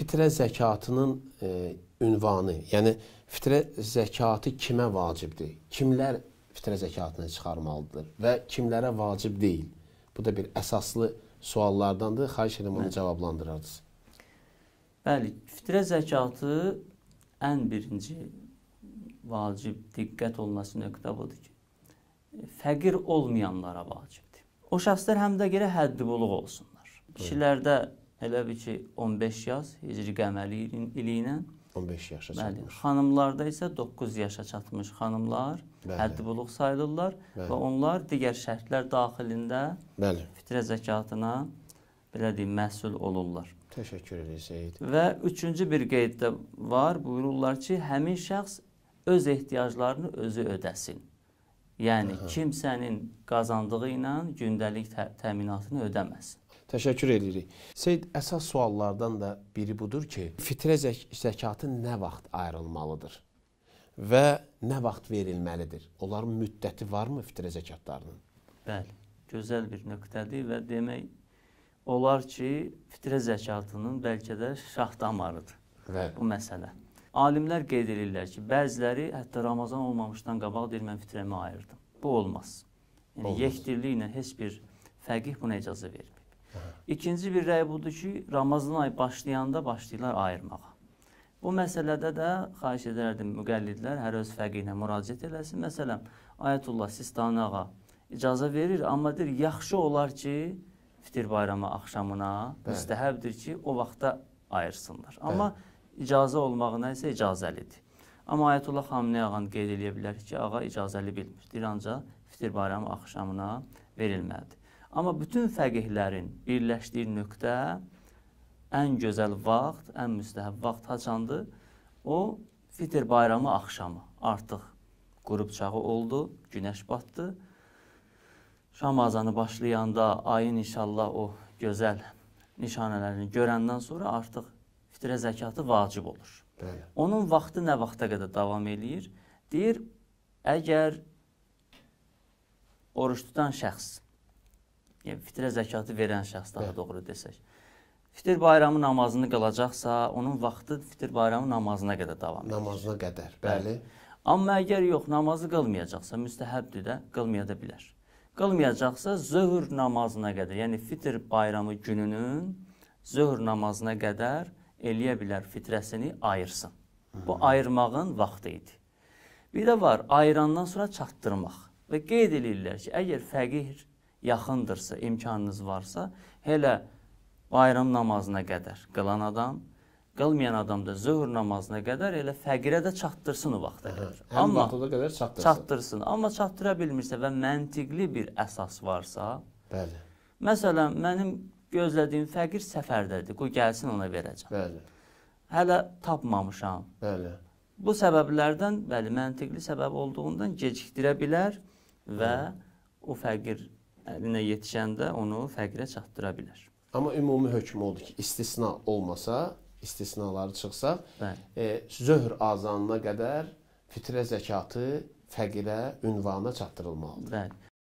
fitrə zəkatının e, ünvanı, yəni fitrə zəkatı kimə vacibdir? Kimlər fitrə zəkatını çıxarmalıdır və kimlərə vacib deyil? Bu da bir əsaslı suallardandır. Xahiş edirəm onu cavablandırardınız. Bəli, fitrə zəkatı ən birinci vacib diqqət olması nöqtə budur ki, fəqir olmayanlara vacibdir. O şəxslər həm də gərək həddi buluq olsunlar. Kişilərdə Elə bir ki 15 yaz Hicri qəməri ili ilə 15 yaşa Bəli. çatmış. Xanımlarda isə 9 yaşa çatmış xanımlar Bəli. həddi buluq sayılırlar Bəli. və onlar digər şərtlər daxilində Bəli. fitrə zəkatına belə deyim məhsul olurlar. Təşəkkür edirik Seyid. Və üçüncü bir qeyd də var. Buyururlar ki, həmin şəxs öz ehtiyaclarını özü ödəsin. Yəni Aha. kimsənin qazandığı ilə gündəlik tə təminatını ödəməsin. Təşəkkür edirik. Seyid, əsas suallardan da biri budur ki, fitrə zək zəkatı nə vaxt ayrılmalıdır və nə vaxt verilməlidir? Onların müddəti varmı fitrə zəkatlarının? Bəli, gözəl bir nöqtədir və demək olar ki, fitrə zəkatının bəlkə də şah damarıdır Bəli. bu məsələ. Alimlər qeyd edirlər ki, bəziləri hətta Ramazan olmamışdan qabaq deyir mən fitrəmi ayırdım. Bu olmaz. Yəni olmaz. yekdilliklə heç bir fəqih buna icazə vermir. İkinci bir rəy budur ki, Ramazan ayı başlayanda başlayırlar ayırmağa. Bu məsələdə də xahiş edərdim müqəllidlər hər öz fəqinə müraciət eləsin. Məsələn, Ayətullah Sistani ağa icazə verir, amma deyir, yaxşı olar ki, fitir bayramı axşamına müstəhəbdir ki, o vaxtda ayırsınlar. Amma Bəli. icazə olmağına isə icazəlidir. Amma Ayətullah Xamneyə ağanı qeyd eləyə bilər ki, ağa icazəli bilmir. Deyir, ancaq fitir bayramı axşamına verilməlidir. Amma bütün fəqihlərin birləşdiyi nöqtə ən gözəl vaxt, ən müstəhəb vaxt haçandır? O Fitr bayramı axşamı. Artıq qrup çağı oldu, günəş batdı. Şam azanı başlayanda ayın inşallah o gözəl nişanələrini görəndən sonra artıq fitrə zəkatı vacib olur. Bəli. Onun vaxtı nə vaxta qədər davam eləyir? Deyir, əgər oruç tutan şəxs yəni fitrə zəkatı verən şəxs daha Bəli. doğru desək. Fitr bayramı namazını qılacaqsa, onun vaxtı fitr bayramı namazına qədər davam edir. Namazına qədər, bəli. bəli. Amma əgər yox, namazı qılmayacaqsa, müstəhəbdir də, qılmaya da bilər. Qılmayacaqsa, zöhr namazına qədər, yəni fitr bayramı gününün zöhr namazına qədər eləyə bilər fitrəsini ayırsın. Bu ayırmağın vaxtı idi. Bir də var, ayırandan sonra çatdırmaq. Və qeyd eləyirlər ki, əgər fəqir yaxındırsa, imkanınız varsa, elə bayram namazına qədər qılan adam, qılmayan adam da zöhr namazına qədər elə fəqirə də çatdırsın o vaxt elə. Amma qədər çatdırsın. Çatdırsın. Amma çatdıra bilmirsə və məntiqli bir əsas varsa, bəli. Məsələn, mənim gözlədiyim fəqir səfərdədir. Qoy gəlsin ona verəcəm. Bəli. Hələ tapmamışam. Bəli. Bu səbəblərdən, bəli, məntiqli səbəb olduğundan gecikdirə bilər və bəli. o fəqir əlinə yetişəndə onu fəqirə çatdıra bilər. Amma ümumi hökm oldu ki, istisna olmasa, istisnaları çıxsa, e, zöhr azanına qədər fitrə zəkatı fəqirə ünvanına çatdırılmalıdır. Bəli.